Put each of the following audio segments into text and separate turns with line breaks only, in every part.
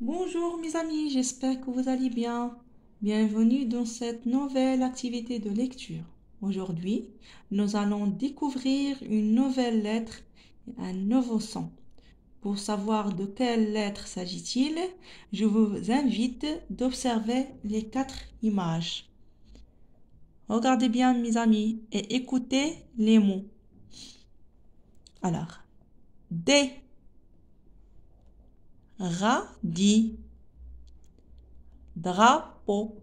Bonjour mes amis, j'espère que vous allez bien. Bienvenue dans cette nouvelle activité de lecture. Aujourd'hui, nous allons découvrir une nouvelle lettre, un nouveau son. Pour savoir de quelle lettre s'agit-il, je vous invite d'observer les quatre images. Regardez bien mes amis et écoutez les mots. Alors, D radis, drapeau,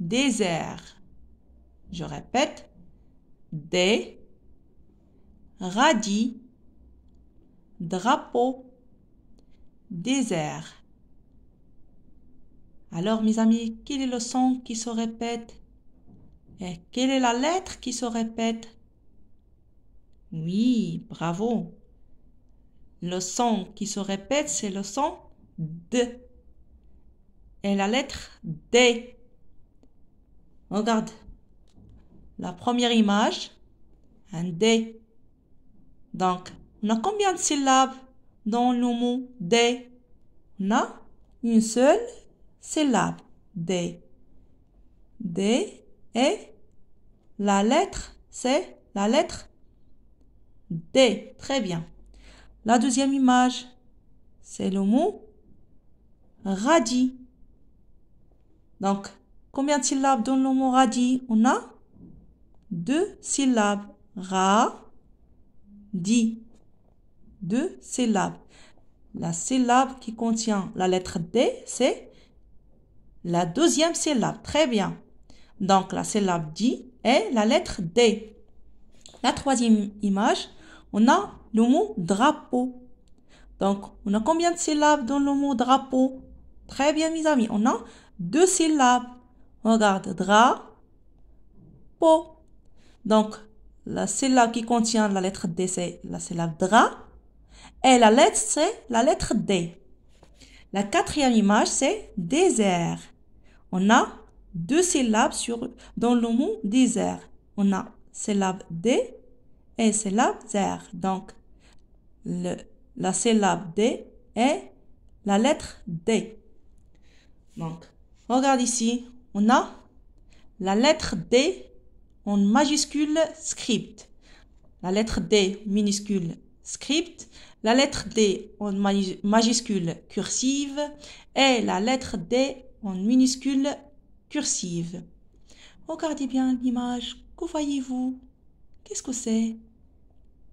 désert. Je répète, des, radis, drapeau, désert. Alors mes amis, quel est le son qui se répète et quelle est la lettre qui se répète Oui, bravo. Le son qui se répète, c'est le son D. Et la lettre D. Regarde. La première image, un D. Donc, on a combien de syllabes dans le mot D On a une seule syllabe. D. D et la lettre, c'est la lettre D. Très bien. La deuxième image, c'est le mot radis. Donc, combien de syllabes dans le mot radis On a deux syllabes. Ra, di. Deux syllabes. La syllabe qui contient la lettre D, c'est la deuxième syllabe. Très bien. Donc, la syllabe di est la lettre D. La troisième image, on a le mot drapeau. Donc, on a combien de syllabes dans le mot drapeau Très bien, mes amis, on a deux syllabes. regarde dra, po. Donc, la syllabe qui contient la lettre D, c'est la syllabe dra. Et la lettre, c'est la lettre D. La quatrième image, c'est désert. On a deux syllabes sur, dans le mot désert. On a syllabe D et c'est la zer. Donc, la syllabe D est la lettre D. Donc, regarde ici, on a la lettre D en majuscule script. La lettre D minuscule script. La lettre D en majuscule cursive. Et la lettre D en minuscule cursive. Regardez bien l'image. Que voyez-vous Qu'est-ce que c'est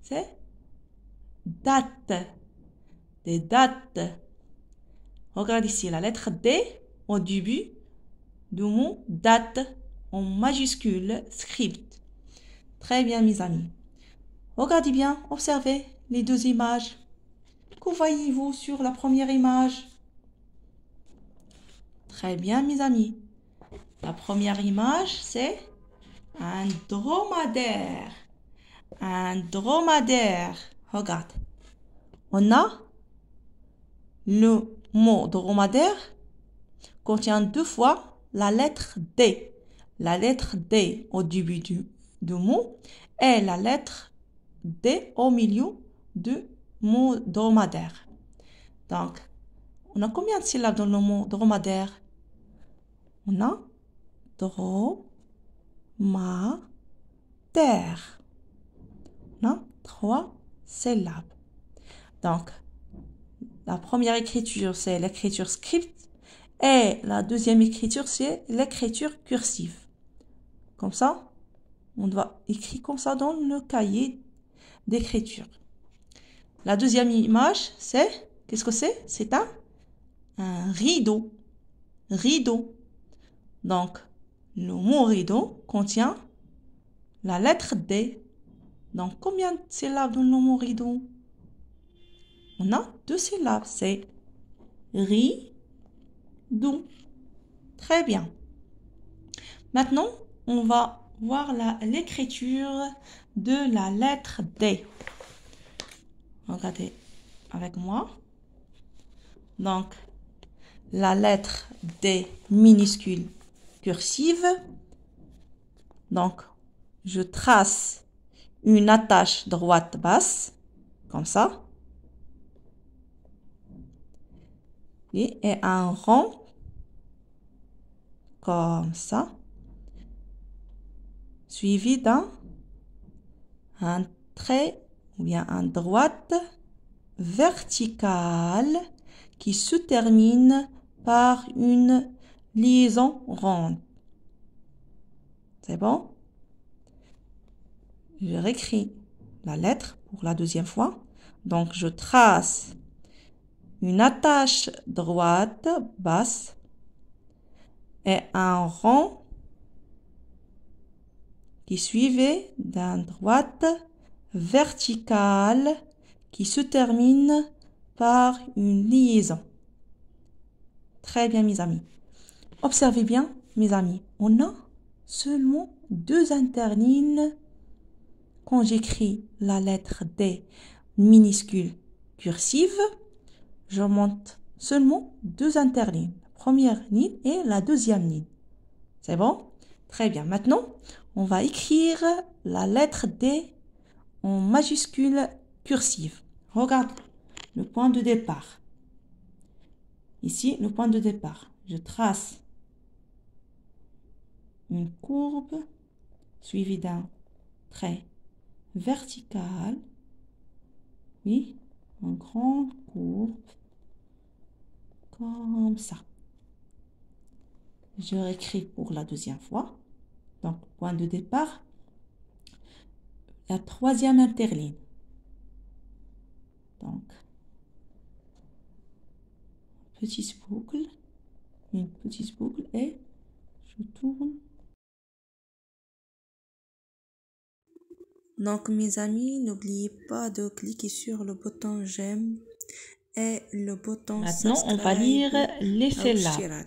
C'est date. Des dates. Regarde ici la lettre D au début du mot date en majuscule script. Très bien mes amis. Regardez bien, observez les deux images. Que voyez-vous sur la première image Très bien mes amis. La première image c'est un dromadaire un dromadaire. Regarde. On a le mot dromadaire contient deux fois la lettre D. La lettre D au début du, mot et la lettre D au milieu du mot dromadaire. Donc, on a combien de syllabes dans le mot dromadaire On a terre trois Donc, la première écriture, c'est l'écriture script. Et la deuxième écriture, c'est l'écriture cursive. Comme ça, on doit écrire comme ça dans le cahier d'écriture. La deuxième image, c'est, qu'est-ce que c'est C'est un, un rideau. Rideau. Donc, le mot rideau contient la lettre D donc, combien de syllabes dans le mot On a deux syllabes, c'est don ». Très bien. Maintenant, on va voir l'écriture de la lettre D. Regardez avec moi. Donc, la lettre D minuscule cursive. Donc, je trace une attache droite basse, comme ça, et un rond, comme ça, suivi d'un trait ou bien un droite verticale qui se termine par une liaison ronde. C'est bon je réécris la lettre pour la deuxième fois. Donc, je trace une attache droite basse et un rond qui suivait d'un droite verticale qui se termine par une liaison. Très bien, mes amis. Observez bien, mes amis, on a seulement deux interlignes quand j'écris la lettre D minuscule cursive, je monte seulement deux interlignes, la première ligne et la deuxième ligne. C'est bon Très bien. Maintenant, on va écrire la lettre D en majuscule cursive. Regarde le point de départ. Ici, le point de départ. Je trace une courbe suivie d'un trait verticale. Oui, en grand courbe. Comme ça. Je réécris pour la deuxième fois. Donc, point de départ. La troisième interline. Donc, petite boucle, une petite boucle et je tourne Donc mes amis, n'oubliez pas de cliquer sur le bouton j'aime et le bouton Maintenant, on va lire les syllabes.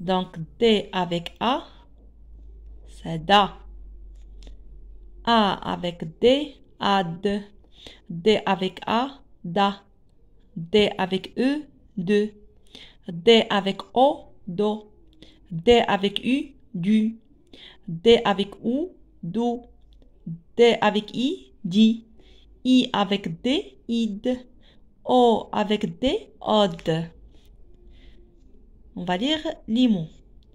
Donc D avec A, c'est DA. A avec D, AD. D avec A, DA. D avec E, DE. D avec O, DO. D avec U, DU. D avec OU, DO. D avec I, dit. I avec D, id. O avec D, od. On va lire mots.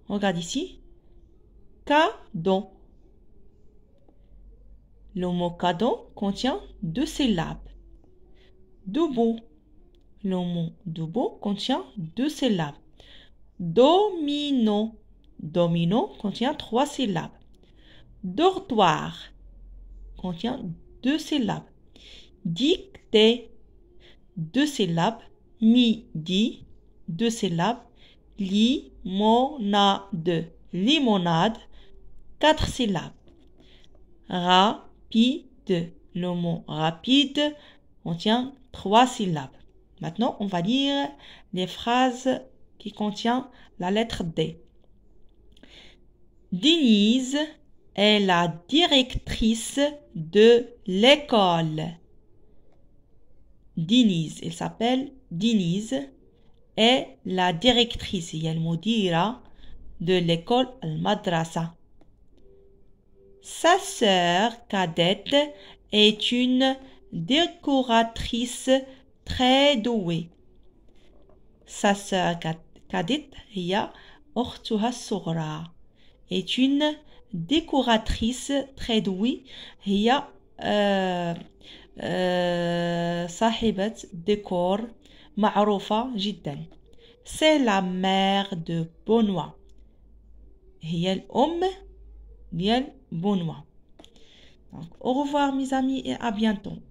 Regarde ici. Cadon. Le mot cadon contient deux syllabes. Dubo. Le mot doubo contient deux syllabes. Domino. Domino contient trois syllabes. Dortoir contient deux syllabes. Dicte. deux syllabes. Midi, deux syllabes. Limonade, limonade, quatre syllabes. Rapide, le mot rapide contient trois syllabes. Maintenant, on va lire les phrases qui contiennent la lettre D. Denise est la directrice de l'école. Denise, elle s'appelle Denise, est la directrice, il y dira, hein, de l'école Al-Madrasa. Sa sœur cadette est une décoratrice très douée. Sa sœur cadette, Ria Ortuha est une décoratrice très douée a, صاحبة décor معروفة جدا c'est la mère de Benoît هي الأم ديال bonoît Donc, au revoir mes amis et à bientôt.